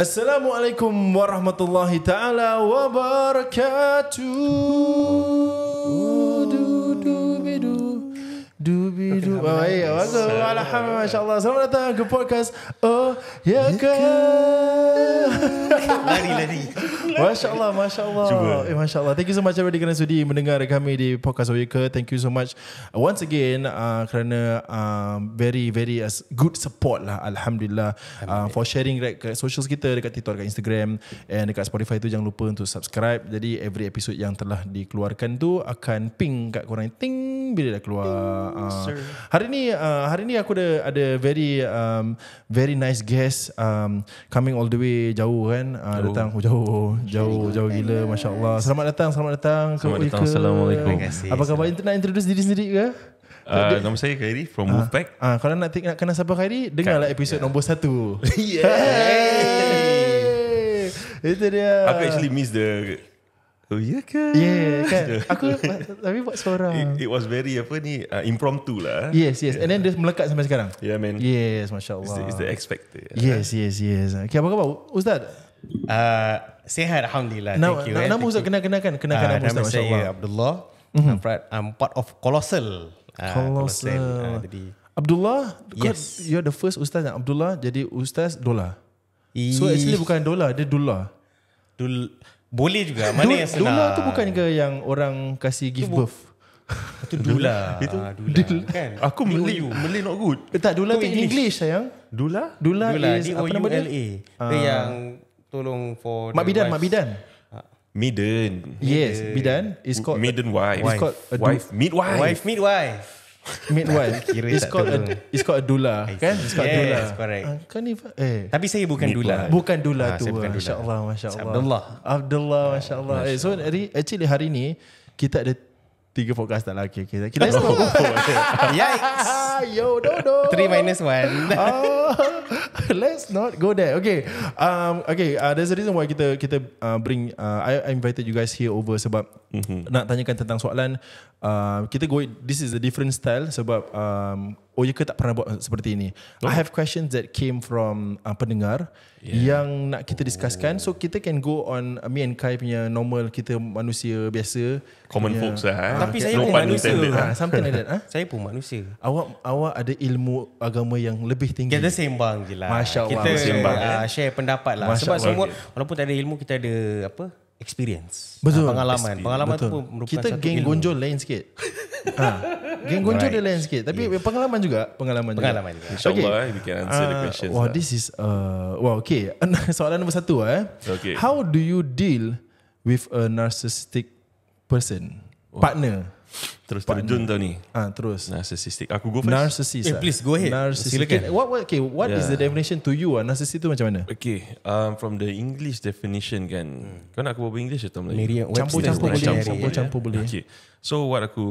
Assalamualaikum warahmatullahi taala wabarakatuh. Dubidu. Dubidu. Okay, oh, ya, bagus. Alhamdulillah. Masya Allah. Selamat datang ke podcast. Oh, ya, ya ke? Lari lari. Masya Allah, masya Allah. Eh, masya Allah. Thank you so much everybody kerana sudi mendengar kami di podcast Oyeka. Thank you so much uh, once again uh, kerana uh, very very uh, good support lah. Alhamdulillah, Uh, for sharing right, ke socials kita dekat TikTok, dekat Instagram and dekat Spotify tu jangan lupa untuk subscribe. Jadi every episode yang telah dikeluarkan tu akan ping kat korang ting bila dah keluar. uh, hari ni uh, hari ni aku ada ada very um, very nice as guest um, coming all the way jauh kan uh, jauh. datang oh, jauh jauh jauh, jauh gila kan? masya Allah selamat datang selamat datang selamat datang ke. assalamualaikum kasih, apa khabar nak introduce diri sendiri ke Uh, nama saya Khairi from uh, Wolfpack. uh, kalau nak tengok nak kenal siapa Khairi, dengarlah episod yeah. nombor satu. yeah. Itu dia. Aku actually miss the Oh iya ke? Yeah, ya, ya, kan? aku tapi buat seorang. It, it, was very apa ni uh, impromptu lah. Eh. Yes yes, yeah. and then dia melekat sampai sekarang. Yeah man. Yes, masya Allah. Is the, the expected. Yes yes yes. Okay, apa khabar Ustaz? Uh, sehat Alhamdulillah Now, Thank you Nama, eh. nama Ustaz kenal-kenal kan kenal -kenal uh, Nama Ustaz, saya Allah. Abdullah mm -hmm. I'm part of Colossal uh, Colossal, Colossal. Uh, jadi. Abdullah Yes God, You're the first Ustaz yang Abdullah Jadi Ustaz Dola So actually bukan Dola Dia Dula Dula boleh juga. Mana du- yang senang? Dula tu bukan ke yang orang kasih give bu- birth? Itu dula. Itu ah, dula. dula. Kan? Aku Malay. Malay not good. Eh, tak, dula tu English. sayang. Dula? Dula, dula is apa nama dia? Dia ah. yang tolong for Mak Bidan, wife. Mak Bidan. Ah. Midden. Yes, Midden is called Midden wife. wife. It's called midwife. Wife midwife. Mid one, it's tak called a, It's called a doula kan? It's called yes, a doula Yes correct ah, kan ni, eh. Tapi saya bukan doula Bukan dula. ha, ah, tu InsyaAllah Masya Allah Abdullah Abdullah ya, Masya Allah Masya eh, So hari, actually hari ni Kita ada Tiga podcast tak lagi okay, Kita oh. Yikes Yo no no Three minus one Oh Let's not go there. Okay. Um, okay. Uh, there's a reason why kita kita uh, bring. Uh, I invited you guys here over sebab mm-hmm. nak tanyakan tentang soalan. Uh, kita go. This is a different style sebab. Um, oh, ya tak pernah buat seperti ini. Oh. I have questions that came from uh, pendengar yeah. yang nak kita discusskan. Oh. So kita can go on uh, me and Kai punya normal kita manusia biasa. Common punya, folks lah. Uh, Tapi okay. saya no pun manusia. Ha, something like that. Ha? saya pun manusia. Awak awak ada ilmu agama yang lebih tinggi. Yeah, sembang je lah. Masya kita sembang, uh, share pendapat lah. Masya Sebab Allah. semua, walaupun tak ada ilmu, kita ada apa? Experience. Ah, Betul. pengalaman. Experience. Pengalaman Betul. tu pun merupakan kita satu ilmu. geng gonjol lain sikit. ha. Geng gonjol right. dia lain sikit. Tapi yes. pengalaman juga. Pengalaman, pengalaman juga. juga. InsyaAllah, okay. Eh, we can answer uh, the ah, questions. Wow, lah. this is... Uh, wow, okay. Soalan nombor satu. Eh. Okay. How do you deal with a narcissistic person? Wow. Oh. Partner. Terus partner. terjun tu ni. Ah, ha, terus. Narcissistic. Aku go first. Narcissist. Eh, lah. please go ahead. Narcissist. Silakan. What what okay, what yeah. is the definition to you? Ah, narcissist tu macam mana? Okay. Um from the English definition kan. Hmm. Kau nak aku bawa English atau Melayu? Campur-campur campur boleh. Campur-campur campur boleh. Okay. So what aku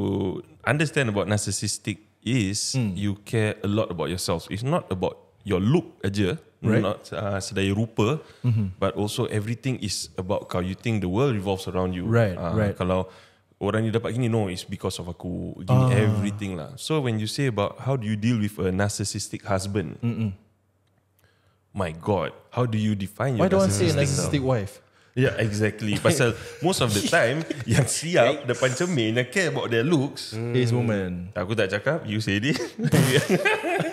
understand about narcissistic is hmm. you care a lot about yourself. It's not about your look aja. Right. Not uh, sedaya rupa mm-hmm. But also everything is about how you think the world revolves around you Right, uh, right. Kalau orang ni dapat gini no it's because of aku gini ah. everything lah so when you say about how do you deal with a narcissistic husband Mm-mm. my god how do you define why don't I say a narcissistic wife Yeah, exactly. Pasal most of the time yang siap depan cermin yang care about their looks is woman. Aku tak cakap, you say this.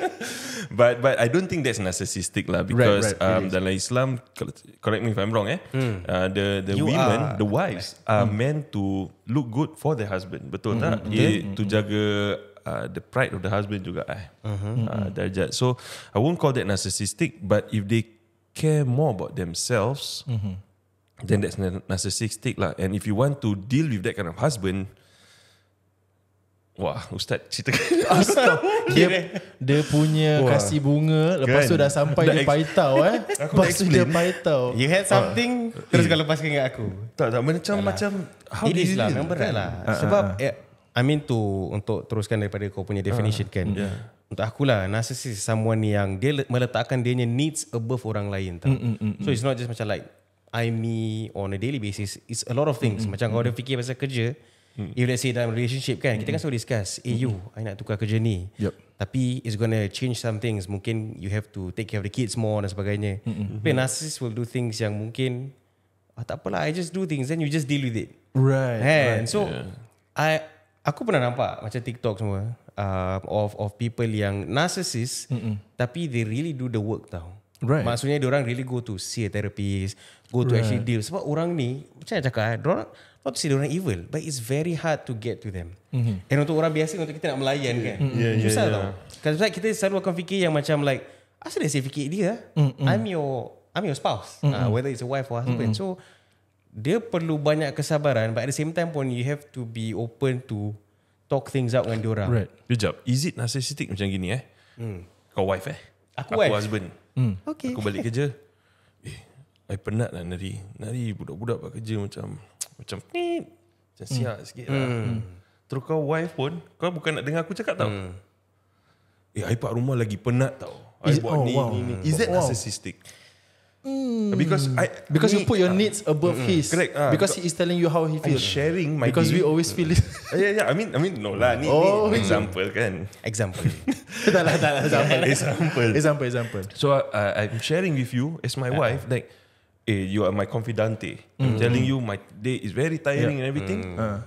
but but I don't think that's narcissistic lah because right, right, um, dalam Islam correct me if I'm wrong eh mm. uh, the the you women are, the wives right. are mm. meant to look good for their husband betul mm-hmm. tak mm-hmm. mm to hmm. jaga uh, the pride of the husband juga eh mm-hmm. uh, hmm. darjat so I won't call that narcissistic but if they care more about themselves mm-hmm. then that's narcissistic lah and if you want to deal with that kind of husband Wah, ustaz cerita Ustaz dia, dia punya Wah. kasih bunga lepas kan. tu dah sampai di Paitau eh. Aku dah Paitau. You had ah. something uh, terus kalau lepaskan dengan aku. Tak tak macam Yalah. macam how is kan? lah, memang berat lah. Ah, Sebab uh, uh. I mean to untuk teruskan daripada kau punya definition uh, kan. Yeah. Untuk akulah narcissist someone yang dia meletakkan dia needs above orang lain tau. Mm, mm, mm, mm, so it's not just macam like I me on a daily basis. It's a lot of things. Mm, mm macam mm, kau ada mm. fikir pasal kerja, hmm. let's say dalam relationship kan hmm. Kita kan selalu discuss Eh you hmm. I nak tukar kerja ni yep. Tapi it's gonna change some things Mungkin you have to Take care of the kids more Dan sebagainya hmm. But narcissist will do things Yang mungkin ah, Tak apalah I just do things Then you just deal with it Right, kan? right. So yeah. I Aku pernah nampak Macam TikTok semua uh, Of of people yang Narcissist hmm. Tapi they really do the work tau Right. Maksudnya dia orang really go to see a therapist, go to right. actually deal. Sebab orang ni, macam saya cakap, eh, dia orang not to say dia orang evil, but it's very hard to get to them. Mm-hmm. And untuk orang biasa, untuk kita nak melayan yeah. kan. Mm-hmm. Yeah, yeah, susah yeah, yeah. tau. Kerana like, kita selalu akan fikir yang macam like, asal dia saya fikir dia, mm-hmm. I'm your I'm your spouse. Mm-hmm. Uh, whether it's a wife or husband. Mm-hmm. So, dia perlu banyak kesabaran, but at the same time pun, you have to be open to talk things out dengan dia orang. Right. Sekejap, is it narcissistic macam gini eh? Mm. Kau wife eh? Aku, Aku wife. Aku husband. Hmm. Okay. Aku balik kerja. Eh, I penat lah nari. Nari budak-budak buat kerja macam macam ni. Macam siap hmm. sikit lah. Hmm. hmm. Terus kau wife pun, kau bukan nak dengar aku cakap tau. Hmm. Eh, I pak rumah lagi penat tau. I Is, buat oh, ni, wow. ni, ni, ni. Is that wow. narcissistic? Mm. Because I because me, you put your uh, needs above mm-mm. his. Correct. Uh, because he is telling you how he feels. I'm sharing my. Because day. we always feel it. yeah, yeah. I mean, I mean, no lah. Ni, oh, ni example mm. kan. Example. Tidak lah, tidak lah, example. Example. Example. Example. So uh, I'm sharing with you as my uh-huh. wife. Like, eh, you are my confidante. Mm. I'm telling you my day is very tiring yeah. and everything. Mm. Uh.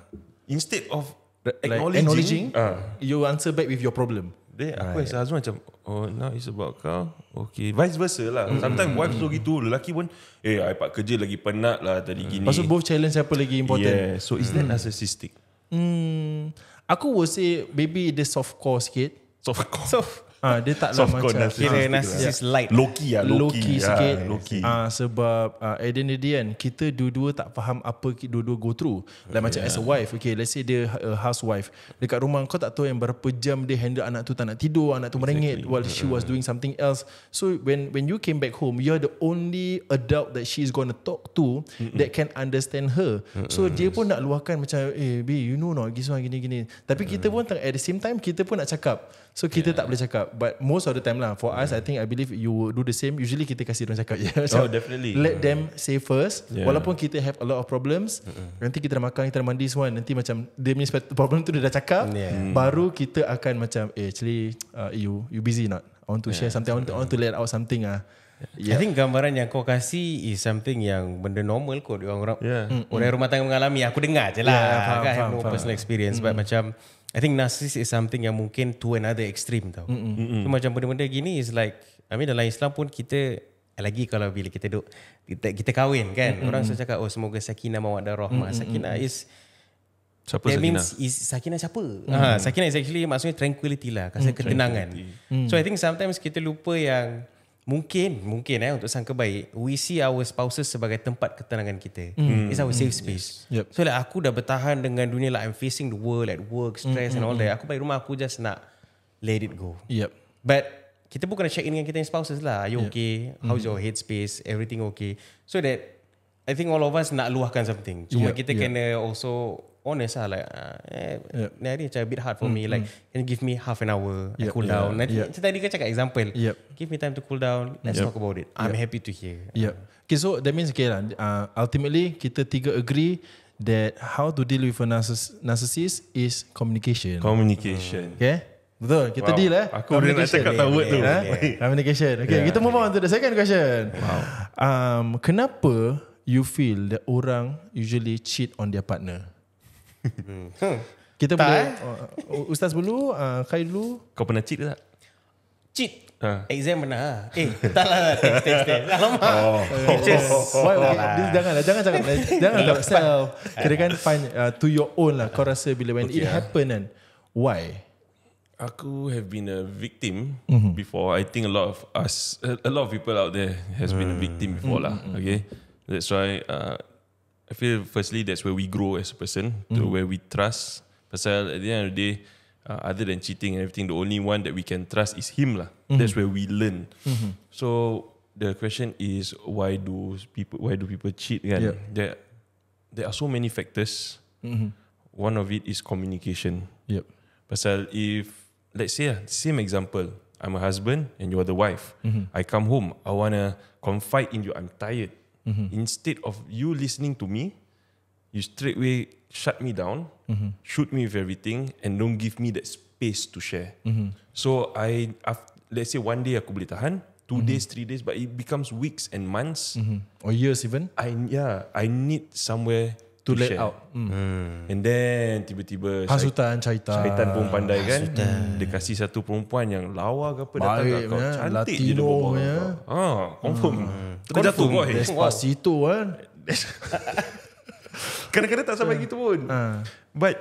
Instead of acknowledging, like acknowledging uh. you answer back with your problem. Dia right. aku as a macam Oh now it's about kau Okay Vice versa lah mm. Sometimes wife mm. so gitu Lelaki pun Eh hey, I pak kerja lagi penat lah Tadi mm. gini Pasal both challenge Siapa lagi important Yeah So is that mm. narcissistic Hmm Aku will say Maybe the soft core sikit Soft core Soft Ah ha, dia taklah macam kira narcissist lah. light. Loki lah, ya. Loki. Loki Ah sebab uh, Eden Eden kita dua-dua tak faham apa kita dua-dua go through. Like yeah. macam as a wife. Okay let's say dia uh, housewife. Dekat rumah kau tak tahu yang berapa jam dia handle anak tu tak nak tidur, anak tu exactly. merengek while she was hmm. doing something else. So when when you came back home, you're the only adult that she's going to talk to Mm-mm. that can understand her. Mm-mm. So dia pun nak luahkan macam eh B you know not gini-gini. Tapi mm. kita pun at the same time kita pun nak cakap. So kita yeah. tak boleh cakap but most of the time lah for yeah. us I think I believe you will do the same usually kita kasih orang cakap yeah. so, oh definitely let yeah. them say first yeah. walaupun kita have a lot of problems yeah. nanti kita dah makan kita dah mandi semua nanti macam dia punya problem tu dia dah cakap yeah. Hmm. baru kita akan macam eh actually uh, you you busy not I want to yeah. share something I want to, I want to let out something ah. Yeah. I think gambaran yang kau kasih is something yang benda normal kot orang-orang yeah. mm-hmm. rumah tangga mengalami aku dengar je lah yeah, faham, kan? I have no faham. personal experience mm-hmm. but macam I think narcissist is something yang mungkin to another extreme tau. Mm -mm. Mm -mm. So, macam benda-benda gini is like, I mean dalam Islam pun kita, lagi kalau bila kita duduk, kita, kita kahwin kan. Mm -mm. Orang selalu cakap, oh semoga Sakinah mawadah rahmat. Mm -mm. Sakinah is, Siapa That Sakina? means is Sakina siapa? Mm. Ha, Sakina is actually maksudnya tranquility lah, kasih mm, ketenangan. Mm. So I mm. think sometimes kita lupa yang Mungkin, mungkin eh untuk sang kebaik. we see our spouses sebagai tempat ketenangan kita. Mm. It's our safe hmm. space. Mm. Yes. Yep. So like aku dah bertahan dengan dunia like I'm facing the world at work, stress mm. and all hmm, that. Aku balik rumah aku just nak let it go. Yep. But kita bukan nak check in dengan kita yang spouses lah. Are you yep. okay? How's your head space? Everything okay? So that I think all of us nak luahkan something. Cuma yep. kita yep. kena also honest lah like uh, eh, yep. ni macam a bit hard for mm, me like mm. can you give me half an hour yep, I cool yeah, down nanti yep. tadi kan cakap example yep. give me time to cool down let's yep. talk about it I'm yep. happy to hear yep. uh. okay so that means okay lah uh, ultimately kita tiga agree that how to deal with a narcissist is communication communication mm. okay Betul, kita wow. deal eh. Aku boleh nak cakap tahu word tu. Ha? Communication. Okay, yeah, kita move on to the second question. Wow. Um, kenapa you feel that orang usually cheat on their partner? Hmm. Kita tak, boleh eh? Oh, oh, Ustaz dulu uh, Khair dulu Kau pernah cheat tak? Cheat? Ha. Exam pernah ha? Eh tak lah, lah. Oh. Alamak oh. Oh. Just, oh. okay. This, janganlah Jangan cakap Jangan cakap self Kira kan find, uh, To your own lah Kau rasa bila When okay, it ha. happen kan Why? Aku have been a victim mm-hmm. before. I think a lot of us, a lot of people out there has mm. been a hmm. victim before mm-hmm. lah. Hmm, okay, that's why uh, I feel firstly that's where we grow as a person, mm. to where we trust. Pasal at the end of the day, uh, other than cheating and everything, the only one that we can trust is him lah. mm That's where we learn. Mm-hmm. So the question is why do people why do people cheat? Kan? Yeah. There there are so many factors. Mm-hmm. One of it is communication. Yep. Pasal if let's say ah, same example, I'm a husband and you're the wife. Mm-hmm. I come home, I wanna confide in you. I'm tired. hmm instead of you listening to me, you straight away shut me down, mm-hmm. shoot me with everything, and don't give me that space to share. Mm-hmm. So I, after, let's say one day aku boleh tahan, two mm-hmm. days, three days, but it becomes weeks and months mm-hmm. or years even. I yeah, I need somewhere. To, to let share. out. Mm. Hmm. And then tiba-tiba Hasutan Caitan. Caitan pun pandai kan. Hmm. Dia kasih satu perempuan yang lawa ke apa Baik datang kat kau. Ya. Cantik Latino je dia berbual. Ha, confirm. Hmm. Kau dah Confirm jatuh kan. itu kan. Kadang-kadang tak sampai gitu pun. Ha. But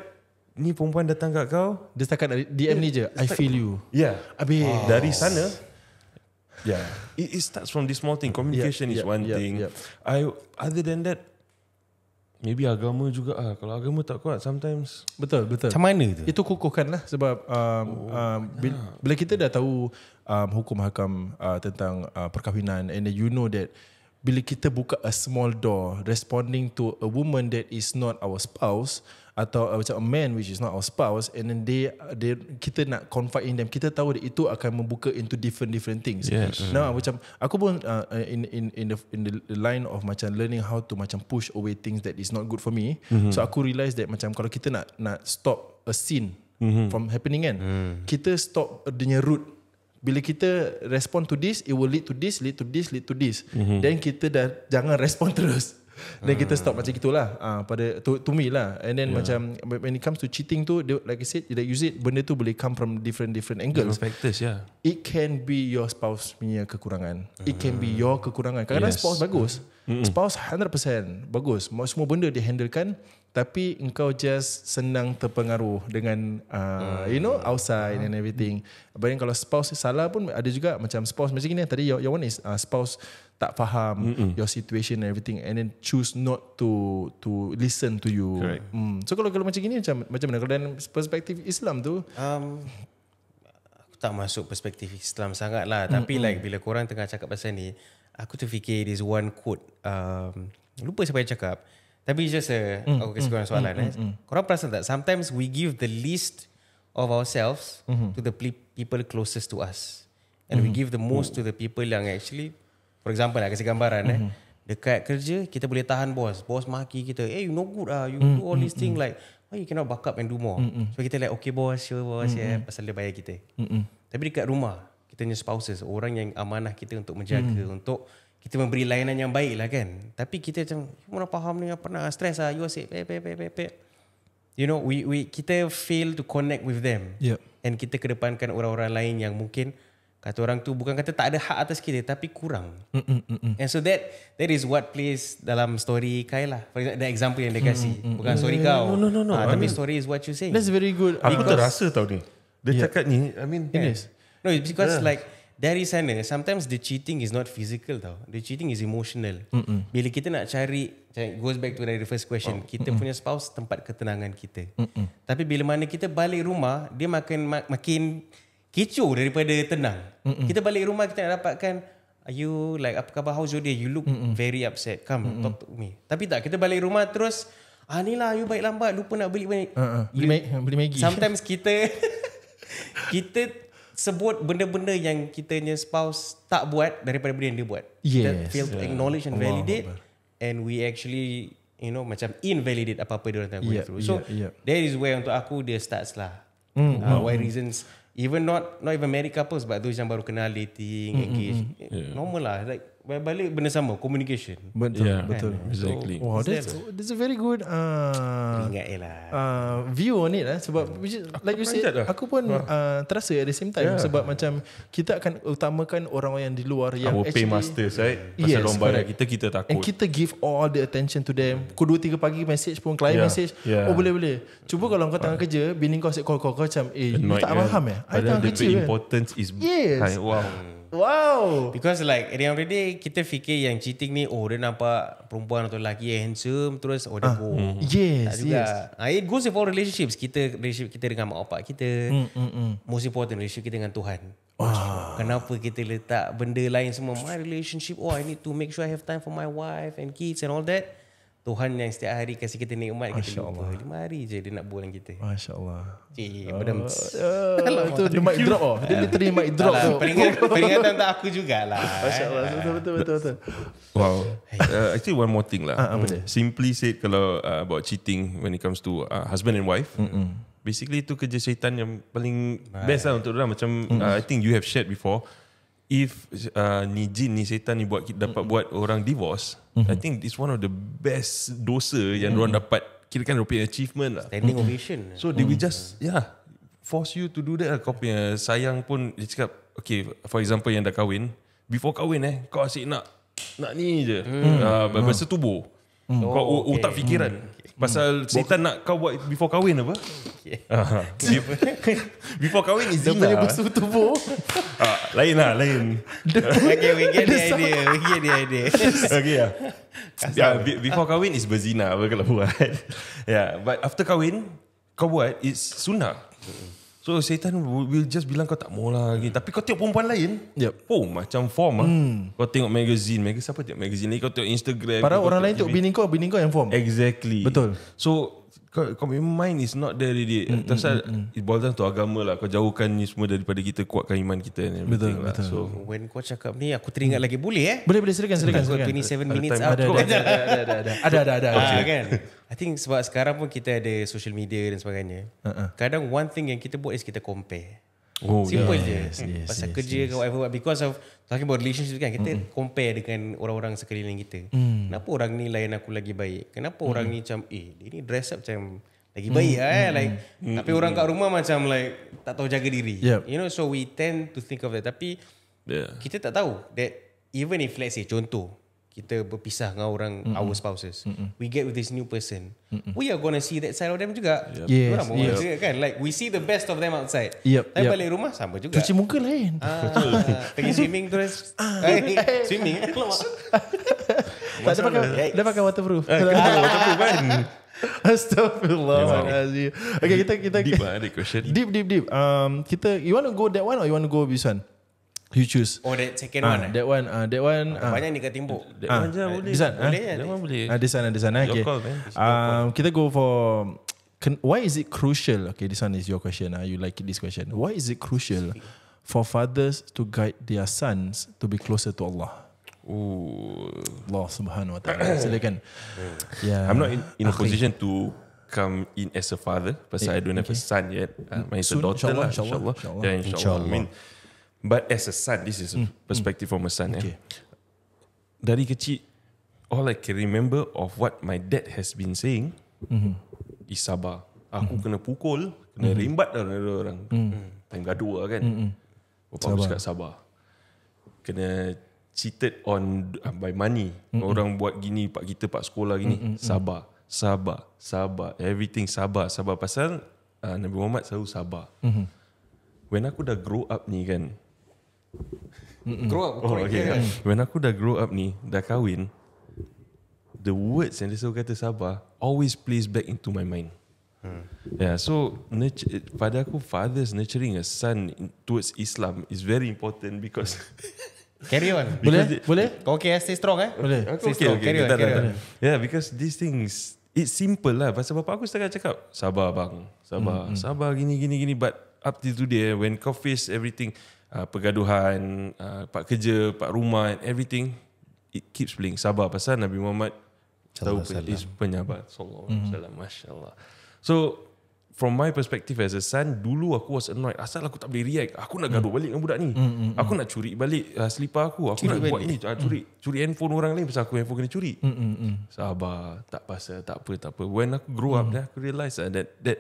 ni perempuan datang kat kau, dia setakat DM ya. ni je, I feel you. Yeah. Habis wow. dari sana, Yeah. It, starts from this small thing. Communication yeah, is yeah, one yeah, thing. Yeah. I other than that maybe agama juga ah. Kalau agama tak kuat sometimes. Betul, betul. Macam mana tu? Itu kukuhkanlah sebab um, oh, um, bila, ah. bila kita dah tahu um, hukum hakam uh, tentang uh, perkahwinan and then you know that bila kita buka a small door responding to a woman that is not our spouse atau uh, macam a man which is not our spouse and then they, uh, they kita nak confide in them kita tahu that itu akan membuka into different different things yes. now mm. macam aku pun uh, in in in the in the line of macam learning how to macam push away things that is not good for me mm-hmm. so aku realise that macam kalau kita nak nak stop a scene mm-hmm. from happening kan mm. kita stop the root bila kita respond to this it will lead to this lead to this lead to this mm-hmm. then kita dah jangan respond terus then uh. kita stop macam ah. gitulah ah uh, pada to, to me lah and then yeah. macam when it comes to cheating tu like i said you use it benda tu boleh come from different different angles different factors yeah it can be your spouse punya kekurangan uh. it can be ah. your kekurangan kadang-kadang yes. spouse bagus Mm-mm. spouse 100% bagus semua benda dihandlekan tapi engkau just senang terpengaruh dengan uh, hmm. you know hmm. outside hmm. and everything. Hmm. kalau spouse salah pun ada juga macam spouse macam gini tadi your, your one is uh, spouse tak faham hmm. your situation and everything and then choose not to to listen to you. Hmm. So kalau kalau macam gini macam macam mana kalau dalam perspektif Islam tu um aku tak masuk perspektif Islam sangat lah hmm. tapi like bila korang tengah cakap pasal ni aku tu fikir this one quote um lupa siapa yang cakap tapi just a, mm, aku kasih mm, korang soalan mm, eh. Mm, mm, Korang perasan tak, sometimes we give the least of ourselves mm-hmm. to the people closest to us. And mm-hmm. we give the most to the people yang actually, for example lah, kasih gambaran eh. mm-hmm. eh. Dekat kerja, kita boleh tahan bos. Bos maki kita, eh hey, you no good ah, you mm, do all mm, these mm, things like, why you cannot back up and do more? Mm-hmm. So kita like, okay bos, sure bos, mm-hmm. yeah, pasal dia bayar kita. Mm-hmm. Tapi dekat rumah, kita punya spouses, orang yang amanah kita untuk menjaga, mm-hmm. untuk, kita memberi layanan yang baik lah kan. Tapi kita macam, you mana faham ni, apa nak, stress lah, you asyik, pe, pe, pe, pe, You know, we we kita fail to connect with them. Yep. Ya. And kita kedepankan orang-orang lain yang mungkin, kata orang tu, bukan kata tak ada hak atas kita, tapi kurang. Mm-mm-mm. And so that, that is what plays dalam story Kai lah. For example, the example yang dia mm, kasih. Mm-mm-mm. Bukan mm. story yeah, kau. No, no, no. no. Ah, tapi mean, story is what you say. That's very good. Aku terasa tau ni. Dia yeah. cakap ni, I mean. yes. Kan? No, it's because yeah. like, dari sana sometimes the cheating is not physical tau the cheating is emotional Mm-mm. bila kita nak cari goes back to the first question oh. kita Mm-mm. punya spouse tempat ketenangan kita Mm-mm. tapi bila mana kita balik rumah dia makin mak, makin kicu daripada tenang Mm-mm. kita balik rumah kita nak dapatkan Are you like apa khabar how's your day you look Mm-mm. very upset come Mm-mm. talk to me tapi tak kita balik rumah terus Ah ni lah, you baik lambat, lupa nak beli beli. Uh-uh. Beli, beli Maggi. Sometimes kita kita sebut benda-benda yang kita punya spouse tak buat daripada benda yang dia buat. Yes. Kita fail to yeah. acknowledge and Allah validate Allah. and we actually you know macam invalidate apa-apa dia orang tengah yeah, going So yeah, yeah. that is where untuk aku dia starts lah. Mm, uh, mm. why hmm. reasons even not not even married couples but those yang baru kenal dating hmm, mm, engage mm, normal lah like Balik, balik benda sama communication. Betul. Yeah, betul. Kan? Exactly. So, wow, that's, that's a very good uh, ingat lah. Uh, view on it lah sebab yeah. Hmm. is, like aku you said lah. aku pun ha. uh, terasa at the same time yeah. sebab macam kita akan utamakan orang orang yang di luar yang Our actually, pay masters. right? Yeah. Hmm. pasal yes, lomba right. kita kita takut. And kita give all the attention to them. Kau 2 3 pagi message pun client yeah. message. Yeah. Oh boleh boleh. Cuba kalau kau tengah uh. kerja, bini kau asyik call call kau macam eh you tak yeah. faham kan? eh. I tengah kerja. The kan? importance is yes. high. Wow. Hmm. Wow. Because like at the day, kita fikir yang cheating ni, oh dia nampak perempuan atau lelaki yang handsome, terus oh dia ah. bohong. mm Yes, tak juga. yes. Ah, it goes with all relationships. Kita relationship kita dengan mak bapak kita. Mm-hmm. Most important relationship kita dengan Tuhan. Oh. Kenapa kita letak benda lain semua. My relationship, oh I need to make sure I have time for my wife and kids and all that. Tuhan yang setiap hari kasih kita nikmat kata Masya Allah. Lima hari je dia nak bulan kita. Masya Allah. Cik, padam. Uh, uh, itu dia mic drop oh. Dia literally mic drop tu. Peringatan, peringatan tak aku jugalah. Eh. Masya Allah. Betul, betul, betul, betul. Wow. Uh, actually one more thing lah. Ah, apa dia? Hmm. Simply said kalau uh, about cheating when it comes to uh, husband and wife. Mm-mm. Basically itu kerja syaitan yang paling Baik. best lah untuk orang. Macam mm. uh, I think you have shared before if uh, ni jin ni setan ni buat dapat mm-hmm. buat orang divorce mm-hmm. i think it's one of the best dosa yang mm-hmm. orang dapat kira kan rupanya achievement lah standing mm-hmm. ovation so mm-hmm. they will mm. just yeah force you to do that lah. kau punya sayang pun dia cakap okay for example yang dah kahwin before kahwin eh kau asyik nak nak ni je mm-hmm. uh, ah, bahasa mm. tubuh Hmm. Kau oh, otak okay. fikiran. Hmm. Pasal hmm. setan nak kau buat before kahwin apa? Okay. Uh-huh. before kahwin is zina. Dia punya busu tubuh. Ah, lain lah, lain. okay, we get the idea. We get the idea. okay, ya. Ya before kahwin is berzina apa kalau buat. yeah, but after kahwin, kau buat is sunnah. So setan will just bilang kau tak mau lah lagi. Tapi kau tengok perempuan lain. Yep. Oh macam form lah. Hmm. Kau tengok magazine. Magazine siapa tengok magazine ni? Kau tengok Instagram. Padahal orang lain tengok bini kau. Bini kau yang form. Exactly. Betul. So Commitment mind is not there really mm, Tersal, mm, mm, mm, It boils down to agama lah Kau jauhkan ni semua Daripada kita Kuatkan iman kita ni. Betul, lah. betul. So, When kau cakap ni Aku teringat mm. lagi Boleh eh Boleh boleh silakan, silakan, silakan. 27 ada minutes ada, ada, ada, ada, ada, ada, ada, ada, ada, ada, ah, kan? I think sebab sekarang pun Kita ada social media Dan sebagainya uh-uh. Kadang one thing Yang kita buat Is kita compare Oh, Simple yes, je. Yes, hmm. Pasal yes, kerja yes. whatever. Because of talking about relationship kan, kita mm-hmm. compare dengan orang-orang sekeliling kita. Mm. Kenapa orang ni layan aku lagi baik? Kenapa mm. orang ni macam, eh dia ni dress up macam lagi mm. baik mm. lah eh. Like, mm. Tapi mm. orang kat mm. rumah macam like tak tahu jaga diri. Yep. You know, so we tend to think of that. Tapi yeah. kita tak tahu that even if let's say contoh, kita berpisah dengan orang Mm-mm. our spouses Mm-mm. we get with this new person Mm-mm. we are gonna see that side of them juga yep. yes. orang yep. juga kan like we see the best of them outside yep. tapi yep. balik rumah sama juga cuci muka lain ah, pergi swimming terus ah. eh, swimming tak ada pakai waterproof eh, waterproof kan Astaghfirullahalazim. Okay, kita kita deep lah, deep question. Deep, deep, deep. Um, kita, you want to go that one or you want to go this one? You choose. Oh, that second ah, one. Eh? That one. Ah, that one. Ah, ah, banyak ni kat timbuk. Ah, ah, ah, boleh. Desain, boleh. Ah, boleh. Ah, desain, ah, desain. Ah, okay. Call, um, kita go for... Can, why is it crucial? Okay, this one is your question. Ah, you like this question. Why is it crucial for fathers to guide their sons to be closer to Allah? Ooh. Allah subhanahu wa ta'ala. Silakan. Hmm. yeah. I'm not in, in a okay. position to come in as a father. because yeah, I don't okay. have a son yet. Uh, mm. my son, daughter. InsyaAllah. Lah. Inshallah. InsyaAllah. Yeah, insya insya I mean, But as a son, this is a hmm. Hmm. perspective mm. from a son. Okay. Eh. Dari kecil, all I can remember of what my dad has been saying mm-hmm. is sabar. Aku mm-hmm. kena pukul, kena mm-hmm. rimbat dengan orang-orang. Mm. Hmm, time gaduh lah kan. Mm-hmm. Bapak aku cakap sabar. Kena cheated on uh, by money. Mm-hmm. Orang buat gini, pak kita, pak sekolah gini. Mm-hmm. mm-hmm. Sabar, sabar, sabar. Everything sabar. Sabar pasal uh, Nabi Muhammad selalu sabar. Mm-hmm. When aku dah grow up ni kan, Grow up oh, okay. yeah. Mm. When aku dah grow up ni Dah kahwin The words yang dia selalu kata Sabah Always plays back into my mind hmm. Yeah, so eh, pada aku fathers nurturing a son towards Islam is very important because carry on boleh the, boleh kau okay stay strong eh boleh stay strong okay. carry, on, carry on. yeah because these things it's simple lah pasal bapak aku setakat cakap Sabah bang Sabah, hmm. sabar gini gini gini but up to today eh, when kau face everything uh, pergaduhan, uh, pak kerja, pak rumah and everything, it keeps bling. Sabar pasal Nabi Muhammad tahu is lah. penyabar. Sallallahu alaihi mhm. wasallam. Masya-Allah. So from my perspective as a son, dulu aku was annoyed. Asal aku tak boleh react. Aku nak gaduh mm. balik dengan budak ni. Mm, mm, Aku mm. nak curi balik uh, selipar aku. Aku curi nak balik. buat ini. Uh, ah, curi mm. curi handphone orang lain pasal aku handphone kena curi. Mm, mm, mm. Sabar. Tak pasal. Tak apa. Tak apa. When aku grow mm. up, then aku realise uh, that, that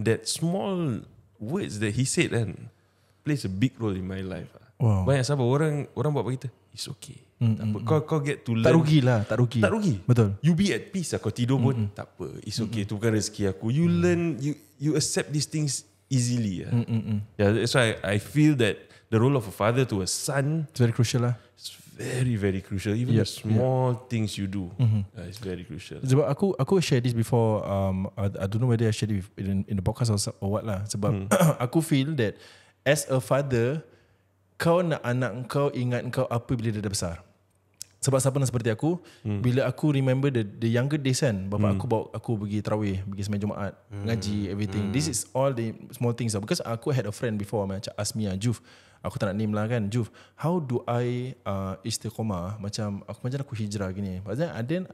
that small words that he said kan plays a big role in my life. Ah. Wow. Banyak siapa orang orang buat bagi kita. It's okay. Mm, Mm, kau mm. kau get to learn. Tak rugi lah, tak rugi. Tak rugi. Betul. You be at peace lah. Kau tidur pun mm, mm. tak apa. It's okay. Mm, bukan mm. rezeki aku. You mm, learn, you you accept these things easily lah. Mm, mm, mm. Yeah, that's why I, I feel that the role of a father to a son. It's very crucial lah. It's very, very crucial. Even yep, the small yep. things you do, mm-hmm. uh, it's very crucial. Sebab aku aku share this before, um, I, I don't know whether I share it in, in the podcast or, or what lah. Sebab mm. aku feel that as a father kau nak anak kau ingat kau apa bila dia dah besar sebab siapa nak seperti aku hmm. bila aku remember the, the younger days kan bapa hmm. aku bawa aku pergi terawih, pergi semai jumaat hmm. ngaji everything hmm. this is all the small things lah. because aku had a friend before macam Asmia ah, Juf aku tak nak name lah kan Juf how do i uh, istiqomah macam aku macam aku hijrah gini pasal then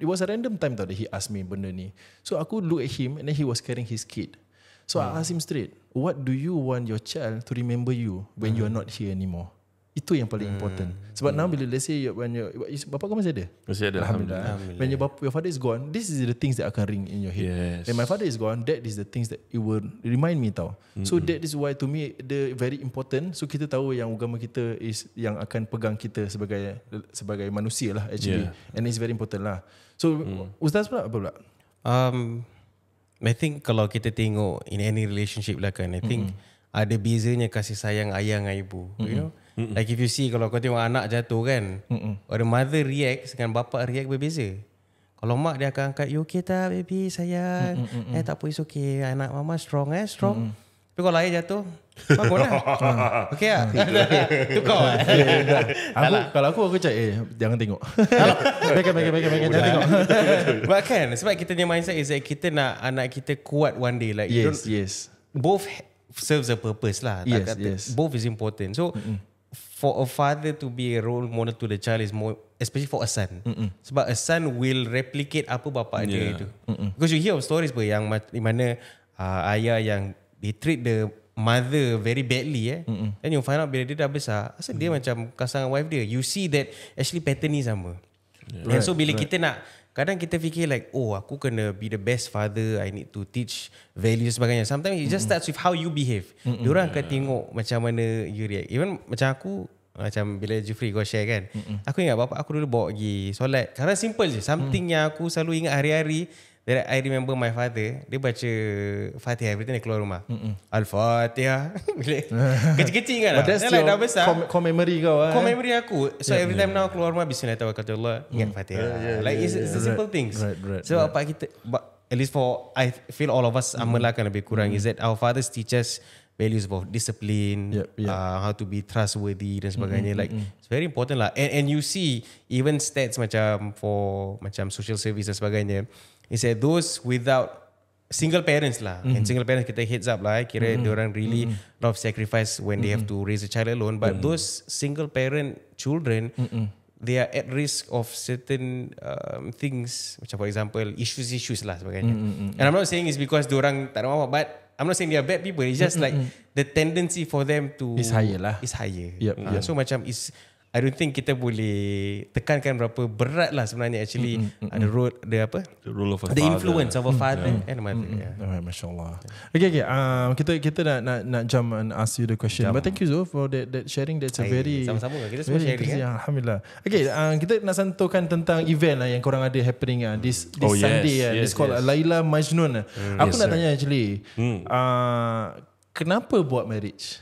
it was a random time tau that he asked me benda ni so aku look at him and then he was carrying his kid so hmm. i asked him straight what do you want your child to remember you when mm. you are hmm. not here anymore? Itu yang paling mm. important. Sebab mm. now hmm. let's say when you, bapa kau masih ada? Masih ada. Alhamdulillah. Alhamdulillah. When your, bapa, your father is gone, this is the things that akan ring in your head. Yes. When my father is gone, that is the things that it will remind me tau. Mm-hmm. So that is why to me, the very important. So kita tahu yang agama kita is yang akan pegang kita sebagai sebagai manusia lah actually. Yeah. And it's very important lah. So mm. Ustaz pula apa pula? Um, I think kalau kita tengok in any relationship lah kan, I think mm-hmm. ada bezanya kasih sayang ayah dengan ibu. Mm-hmm. You know? Mm-hmm. Like if you see kalau kau tengok anak jatuh kan, mm-hmm. the mother react dengan bapa react berbeza. Kalau mak dia akan angkat, you okay tak baby, sayang? Mm-hmm. Eh tak apa, it's okay. Anak mama strong eh, strong. Mm-hmm. Tapi kalau ayah jatuh, Bangun lah ha. Hmm. Okay lah Tukar lah aku, lah. Kalau aku aku cakap Eh jangan tengok lah. Baikkan baikkan baikkan Jangan Udah. tengok But kan Sebab kita ni mindset is that Kita nak anak kita kuat one day like, Yes yes Both ha-, serves a purpose lah Yes kata, yes Both is important So mm-hmm. For a father to be a role model to the child is more Especially for a son mm-hmm. Sebab a son will replicate apa bapa yeah. dia itu mm-hmm. Because you hear stories pun Yang di mana uh, Ayah yang They treat the mother very badly eh. Mm-mm. Then you find out bila dia dah besar, asal mm. dia macam kasang wife dia. You see that actually pattern ni sama. Yeah. And so bila right. kita nak kadang kita fikir like oh aku kena be the best father, I need to teach values sebagainya. Sometimes it just Mm-mm. starts with how you behave. Diorang yeah. akan tengok macam mana you react. Even macam aku macam bila Jufri kau share kan. Mm-mm. Aku ingat bapak aku dulu bawa pergi solat. Karena simple je, something mm. yang aku selalu ingat hari-hari Then I remember my father Dia baca Fatihah Every time dia keluar rumah Mm-mm. Al-Fatihah Kecil-kecil kan lah That's like, dah com- com- memory kau eh? com- memory aku So yeah, every time yeah. now keluar rumah Bismillah tawar kata Allah mm. Ingat Fatihah yeah, yeah, Like yeah, it's, yeah. it's, the simple right, things right, right, So right. apa kita At least for I feel all of us mm. Mm-hmm. Amal akan lebih kurang mm. Is mm-hmm. that our fathers teach us Values of discipline yep, yep. Uh, How to be trustworthy Dan sebagainya mm-hmm, Like mm-hmm. It's very important lah and, and you see Even stats macam For macam social service Dan sebagainya is said those without single parents lah mm-hmm. and single parents kita heads up lah eh. kira mm-hmm. orang really mm-hmm. lot sacrifice when mm-hmm. they have to mm-hmm. raise a child alone but mm-hmm. those single parent children mm-hmm. they are at risk of certain um, things macam for example issues issues lah sebagainya mm-hmm. and I'm not saying it's because orang tak ada apa but I'm not saying they are bad people it's just mm-hmm. like the tendency for them to is higher lah is higher yep. Ah, yep. so macam is I don't think kita boleh tekankan berapa berat lah sebenarnya actually mm, mm, mm, role the apa the role of a the father. influence of a father mm, yeah. Eh, and mother mm, mm, yeah. alright masyaallah okay okay um, kita kita nak nak nak jump and ask you the question jump. but thank you Zul for that that sharing that's a eh, very sama-sama kita semua sharing kan? alhamdulillah okay um, kita nak sentuhkan tentang event lah yang korang ada happening lah. this this oh, yes, Sunday ah, yes, uh, this called yes. Laila Majnun mm, aku yes, nak sir. tanya actually mm. uh, kenapa buat marriage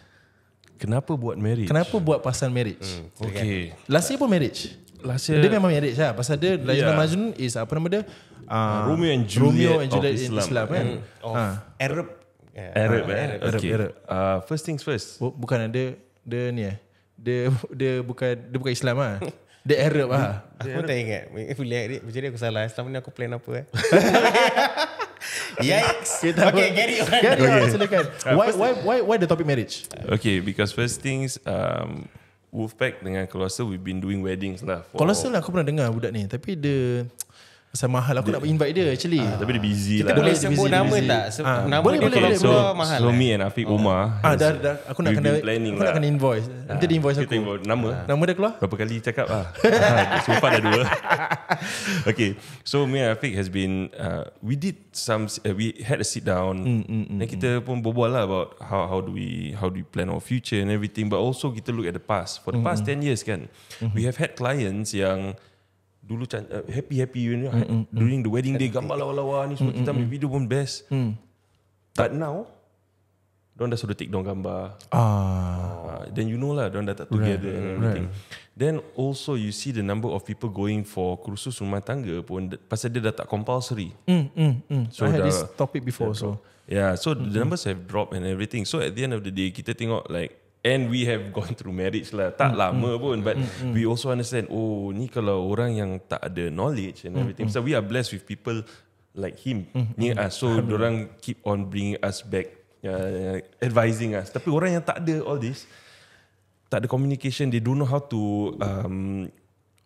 Kenapa buat marriage? Kenapa buat pasal marriage? Hmm. Okay. okay. Last year pun marriage. Last year. Dia memang marriage lah. Pasal dia, Lajna yeah. is apa nama dia? Uh, Romeo and Juliet, Romeo and Juliet of Islam. Islam kan? Mm, of ha. Arab. Yeah. Arab, ha. eh? Ah, Arab, okay. Arab. Uh, first things first. Bukan ada dia ni eh. Dia dia bukan dia bukan Islam ah. Dia Arab ah. Aku tak ingat. Pilih dia. Macam ni aku salah. Selama ni aku plan apa eh. Yikes. Okay, okay get it. On. Okay. On. Silakan. Uh, why, why, why, why the topic marriage? Okay, because first things, um, Wolfpack dengan Colossal, we've been doing weddings lah. For Colossal lah, aku pernah dengar budak ni. Tapi dia... The... Pasal mahal aku dia, nak invite dia actually. Uh, tapi dia busy kita lah. Kita boleh sebut busy, nama busy. tak? Se- uh, nama boleh, dia boleh, boleh, so, So, mahal. So, lah. me and Afiq Umar. Ah. ah, dah, dah, Aku nak kena, aku lah. nak kena invoice. Uh, Nanti dia invoice aku. Invoice. Nama? Uh, nama dah keluar? Berapa kali cakap lah. Sumpah dah dua. okay. So, me and Afiq has been, uh, we did some, uh, we had a sit down. Mm, mm, mm, and mm. kita mm. pun berbual lah about how how do we how do we plan our future and everything. But also, kita look at the past. For the mm, past mm. 10 years kan, mm-hmm. we have had clients yang, dulu uh, happy happy you know mm-hmm. during the wedding day gambar lawa-lawa ni semua kita ambil video pun mm. best mm. but now don dah suruh take down gambar uh, then you know lah don dah tak together right. and everything right. then also you see the number of people going for kursus rumah tangga pun pasal dia dah tak compulsory mm, mm, mm. so I had this topic before so yeah so mm-hmm. the numbers have dropped and everything so at the end of the day kita tengok like And we have gone through marriage lah Tak mm, lama mm, pun But mm, mm. we mm. also understand Oh ni kalau orang yang tak ada knowledge And mm, everything mm, So we are blessed with people Like him mm, mm ni mm. Uh, So mm. orang keep on bringing us back uh, Advising us Tapi orang yang tak ada all this Tak ada communication They don't know how to um,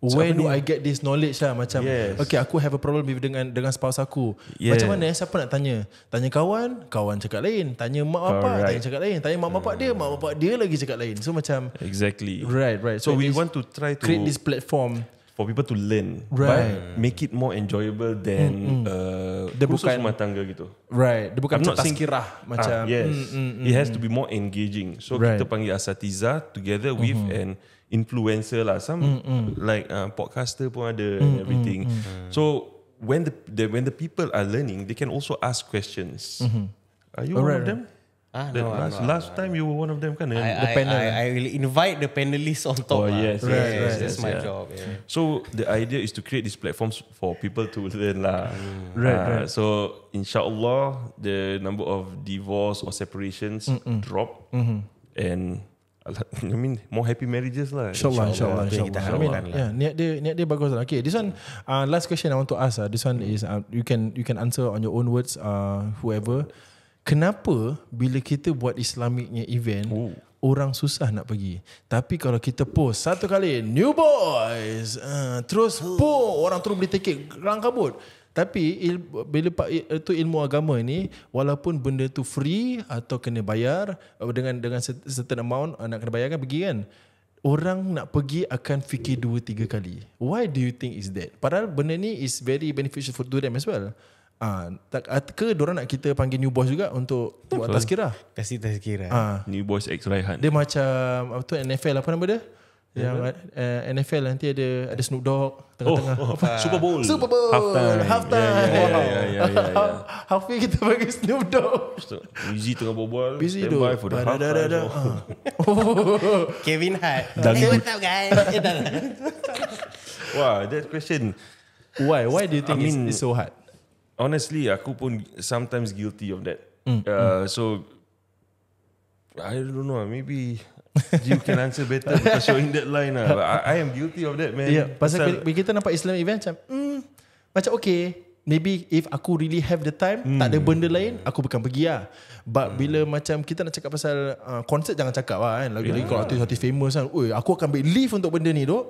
Where do I get this knowledge lah macam yes. okay aku have a problem dengan dengan spouse aku. Yeah. Macam mana eh? siapa nak tanya? Tanya kawan, kawan cakap lain, tanya mak bapak, right. tanya cakap lain, tanya mak hmm. bapak dia, mak bapak dia lagi cakap lain. So macam Exactly. Right, right. So, so we want to try to create this platform for people to learn right. but make it more enjoyable than mm, mm. Uh, dia bukan, rumah tangga gitu. Right. Dia bukan macam tazkirah ah, macam. Yes. Mm, mm, it mm, has to mm. be more engaging. So right. kita panggil asatiza together with mm-hmm. and influencer lah some mm, mm. like uh, podcaster pun ada mm, and everything mm, mm, mm. so when the, the when the people are learning they can also ask questions mm-hmm. are you oh, one right, of them ah no, last, no, no, last no, time no. you were one of them kan I, the panel I, I, i invite the panelists on top oh, yes, lah. yes, right, yes, yes that's yes, my yeah. job yeah. so the idea is to create these platforms for people to learn lah mm. ah, right, uh, right so inshallah the number of divorce or separations Mm-mm. drop mm-hmm. and I mean more happy marriages lah. Insyaallah insyaallah insya insya insya insya lah. Yeah, niat dia niat dia bagus lah. Okay, this one uh, last question I want to ask ah. Uh, this one is uh, you can you can answer on your own words uh, whoever. Kenapa bila kita buat Islamicnya event Ooh. orang susah nak pergi. Tapi kalau kita post satu kali new boys uh, terus boom oh. orang terus beli tiket orang kabur. Tapi il, bila itu eh, ilmu agama ini walaupun benda tu free atau kena bayar eh, dengan dengan certain amount eh, nak kena bayar kan pergi kan. Orang nak pergi akan fikir dua tiga kali. Why do you think is that? Padahal benda ni is very beneficial for them as well. Ah, tak ke orang nak kita panggil new boss juga untuk buat tazkirah. Kasih tazkirah. Ah. Uh, new boss X Raihan. Dia macam apa tu NFL apa nama dia? Ya, yeah. NFL nanti ada ada Snoop Dogg tengah-tengah oh, oh, Super Bowl Super Bowl half time half time half time kita bagi Snoop Dogg busy tengah berbual busy tu dah dah dah Kevin Hart dah hey, guys wah wow, that question why why do you think I mean, it's, so hard honestly aku pun sometimes guilty of that mm, uh, mm. so I don't know. Maybe You can answer better Because showing that line lah But I, I am guilty of that man yeah, Pasal, pasal bila kita nampak Islam event Macam mm, Macam okay Maybe if aku really have the time mm. Tak ada hmm. benda lain Aku bukan pergi lah But mm. bila macam Kita nak cakap pasal Konsert ah, uh, jangan cakap lah kan Lagi-lagi yeah. kalau artis-artis famous kan Ui, Aku akan ambil leave untuk benda ni tu,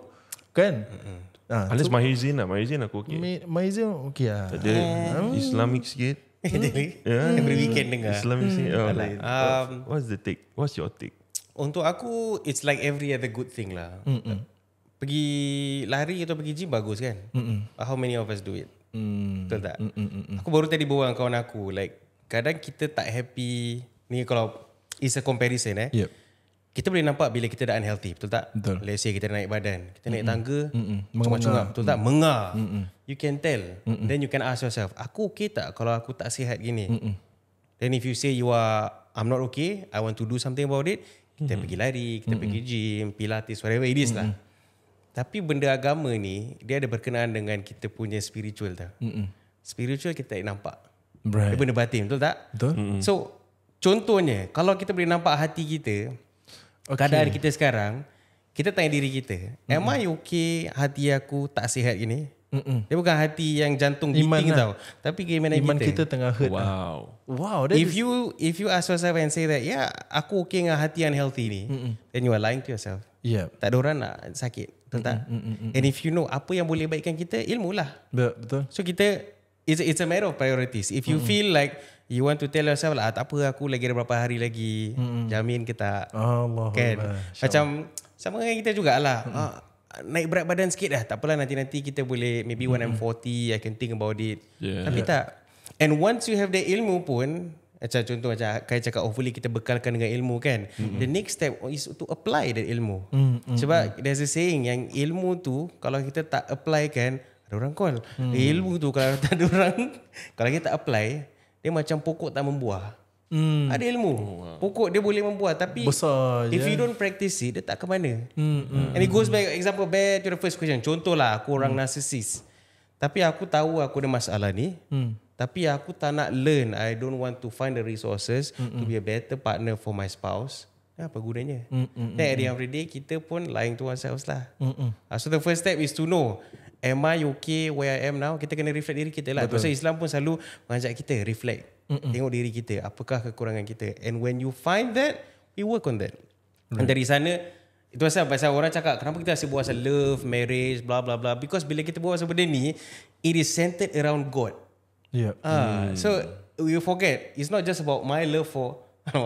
Kan mm-hmm. ha, Unless so, Mahizin lah Mahizin aku okay Mahizin okay lah Ada um. Islamic sikit Every ya. weekend dengar Islamic sikit um, What's the take What's your take untuk aku it's like every other good thing lah. Mm-mm. Pergi lari atau pergi gym bagus kan? Mm-mm. Uh, how many of us do it? Mm. Betul tak? Mm-mm. Aku baru tadi bawa dengan kawan aku like kadang kita tak happy ni kalau is a comparison eh. Yep. Kita boleh nampak bila kita dah unhealthy, betul tak? Betul. Let's say kita naik badan, kita Mm-mm. naik tangga, cuma-cuma, betul tak? Mengah. You can tell. Mm-mm. Then you can ask yourself, aku okay tak kalau aku tak sihat gini? Mm-mm. Then if you say you are I'm not okay, I want to do something about it, kita mm-hmm. pergi lari, kita mm-hmm. pergi mhm. gym, pilates, whatever it is mm-hmm. lah. Mhm. Tapi benda agama ni, dia ada berkenaan dengan kita punya spiritual tau. Mm-hmm. Spiritual kita tak nampak. Right. Dia benda batin, betul tak? Betul. Mm-hmm. So, contohnya, kalau kita boleh nampak hati kita, okay. keadaan kita sekarang, kita tanya diri kita, mm-hmm. am I mhm. okay hati aku tak sihat gini? Mm-mm. Dia bukan hati yang jantung Iman beating lah. tau. Tapi gimana Iman kita? tengah hurt. Wow. Lah. Wow. if you if you ask yourself and say that, yeah, aku okay dengan hati yang healthy ni, Mm-mm. then you are lying to yourself. Yeah. Tak ada orang nak sakit. Betul tak? And if you know apa yang boleh baikkan kita, ilmu lah. Betul. So kita, it's, it's a matter of priorities. If you Mm-mm. feel like you want to tell yourself lah, ah, tak apa aku lagi ada berapa hari lagi, Mm-mm. jamin kita. tak. Allah. Kan? Allah. Macam, sama dengan kita jugalah. Mm-mm. Uh, naik berat badan sikit dah. Tak apalah nanti-nanti kita boleh maybe when mm-hmm. I'm 40 I can think about it. Yeah. Tapi yeah. tak. And once you have the ilmu pun macam contoh macam kaya cakap hopefully kita bekalkan dengan ilmu kan. Mm-hmm. The next step is to apply the ilmu. Mm-hmm. Sebab hmm. there's a saying yang ilmu tu kalau kita tak apply kan ada orang call. Mm-hmm. Ilmu tu kalau tak ada orang kalau kita tak apply dia macam pokok tak membuah. Hmm. Ada ilmu. Ah. Pokok dia boleh membuat tapi besar If je. you don't practice it, dia tak ke mana. Hmm. hmm. And it goes hmm. back example back to the first question. Contohlah aku orang hmm. narcissist. Tapi aku tahu aku ada masalah ni. Hmm. Tapi aku tak nak learn. I don't want to find the resources hmm. to be a hmm. better partner for my spouse. Apa gunanya? Mm, mm, mm, then every hmm. day kita pun lying to ourselves lah. Mm, So the first step is to know, am I okay where I am now? Kita kena reflect diri kita lah. Betul. Sebab Islam pun selalu mengajak kita reflect. Mm-mm. Tengok diri kita, apakah kekurangan kita. And when you find that, we work on that. Right. And dari sana, itu pasal, pasal orang cakap, kenapa kita asyik buat pasal love, marriage, bla bla bla. Because bila kita buat pasal benda ni, it is centered around God. Yeah. Ya. Uh, mm. So, we forget, it's not just about my love for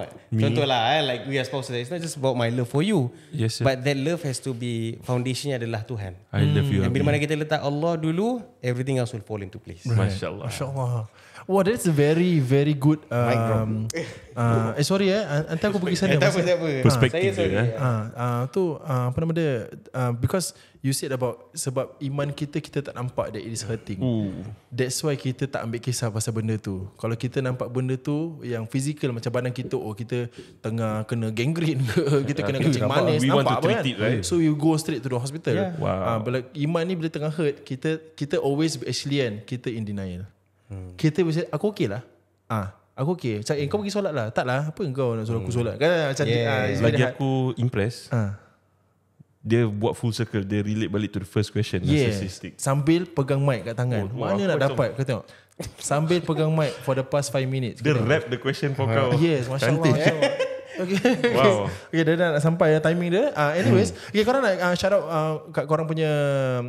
Contohlah eh, Like we are supposed to It's not just about my love for you Yes sir But that love has to be Foundationnya adalah Tuhan I love you Dan bila mana kita letak Allah dulu Everything else will fall into place right. Masya Allah Masya Allah Wah, wow, that's a very, very good. Um, uh, eh, sorry eh. Nanti aku pergi sana. Entah apa, entah apa. Perspektif dia. Eh. Ah, ah, tu, uh, apa nama dia? Uh, because you said about, sebab iman kita, kita tak nampak that it is hurting. Ooh. Hmm. That's why kita tak ambil kisah pasal benda tu. Kalau kita nampak benda tu, yang physical macam badan kita, oh kita tengah kena gangrene ke, kita kena kencing manis, we nampak apa kan? It, right? So you go straight to the hospital. Yeah. Wow. Uh, bila, iman ni bila tengah hurt, kita kita always actually kan, kita in denial hmm. Kita bisa Aku okey lah ha. Aku okey Macam hmm. kau pergi solat lah Tak lah Apa yang kau nak suruh aku hmm. solat hmm. Kan macam yeah. dia, Lagi ah, aku impress ha. Dia buat full circle Dia relate balik to the first question yeah. Narcissistic Sambil pegang mic kat tangan oh, Mana nak dapat Kau tengok Sambil pegang mic For the past 5 minutes Dia rap the question for kau Yes Masya Allah Okay. Wow. okay, dah, dah nak sampai ya timing dia. Uh, anyways, hmm. okay, korang nak uh, shout out uh, kat korang punya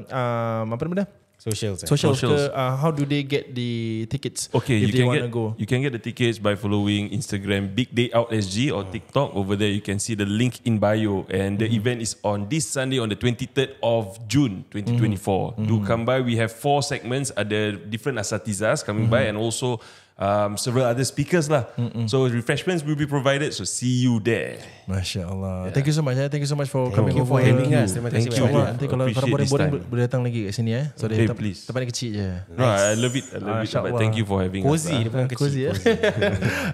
uh, apa nama dia? Socials, eh? socials. Socials. Ke, uh, how do they get the tickets? Okay, if you they can get. Go? You can get the tickets by following Instagram Big Day Out SG or oh. TikTok over there. You can see the link in bio, and mm-hmm. the event is on this Sunday on the twenty third of June, mm. twenty twenty four. Mm. Do come by. We have four segments. Are the different asatizas coming mm-hmm. by, and also um, several other speakers lah. Mm-mm. So refreshments will be provided. So see you there. Masya Allah. Yeah. Thank you so much. Eh. Thank you so much for Thank coming you over. For having Thank you. Us. Terima Thank you. Nanti kalau para boring boleh boleh datang lagi ke sini. ya. Eh. So okay, Tempat yang kecil je. No, I love it. I love it. Allah. Thank you for having us. Cozy. Ah. Dia kecil. Cozy. Eh?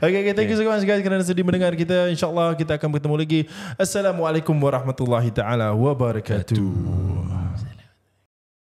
okay, okay. Thank you so much guys kerana sedih mendengar kita. Insya Allah kita akan bertemu lagi. Assalamualaikum warahmatullahi taala wabarakatuh.